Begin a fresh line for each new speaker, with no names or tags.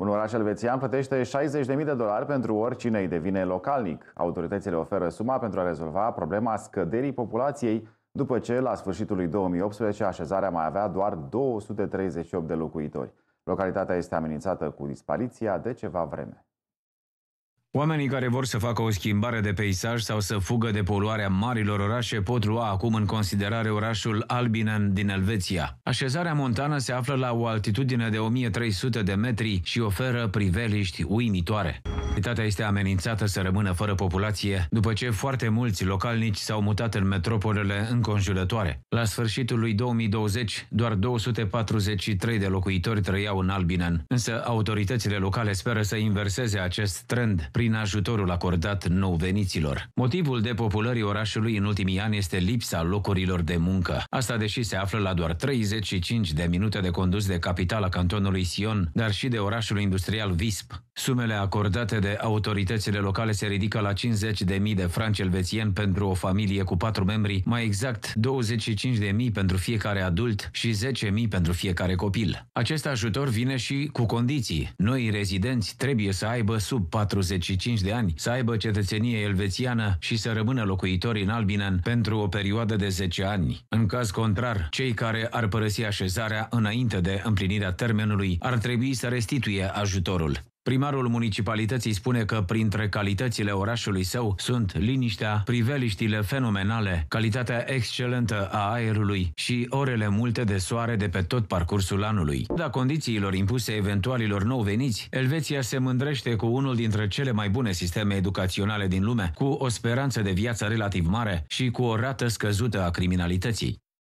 Un oraș elvețian plătește 60.000 de dolari pentru oricine îi devine localnic. Autoritățile oferă suma pentru a rezolva problema scăderii populației, după ce, la sfârșitul lui 2018, așezarea mai avea doar 238 de locuitori. Localitatea este amenințată cu dispariția de ceva vreme.
Oamenii care vor să facă o schimbare de peisaj sau să fugă de poluarea marilor orașe pot lua acum în considerare orașul Albinen din Elveția. Așezarea montană se află la o altitudine de 1300 de metri și oferă priveliști uimitoare. Citatea este amenințată să rămână fără populație după ce foarte mulți localnici s-au mutat în metropolele înconjurătoare. La sfârșitul lui 2020, doar 243 de locuitori trăiau în Albinen, însă autoritățile locale speră să inverseze acest trend prin ajutorul acordat nou veniților. Motivul depopulării orașului în ultimii ani este lipsa locurilor de muncă. Asta deși se află la doar 35 de minute de condus de capitala cantonului Sion, dar și de orașul industrial Visp. Sumele acordate de autoritățile locale se ridică la 50.000 de franci elvețieni pentru o familie cu patru membri, mai exact 25.000 pentru fiecare adult și 10.000 pentru fiecare copil. Acest ajutor vine și cu condiții. Noi rezidenți trebuie să aibă sub 45 de ani, să aibă cetățenie elvețiană și să rămână locuitori în Albinen pentru o perioadă de 10 ani. În caz contrar, cei care ar părăsi așezarea înainte de împlinirea termenului ar trebui să restituie ajutorul. Primarul municipalității spune că printre calitățile orașului său sunt liniștea, priveliștile fenomenale, calitatea excelentă a aerului și orele multe de soare de pe tot parcursul anului. Da condițiilor impuse eventualilor nou veniți, Elveția se mândrește cu unul dintre cele mai bune sisteme educaționale din lume, cu o speranță de viață relativ mare și cu o rată scăzută a criminalității.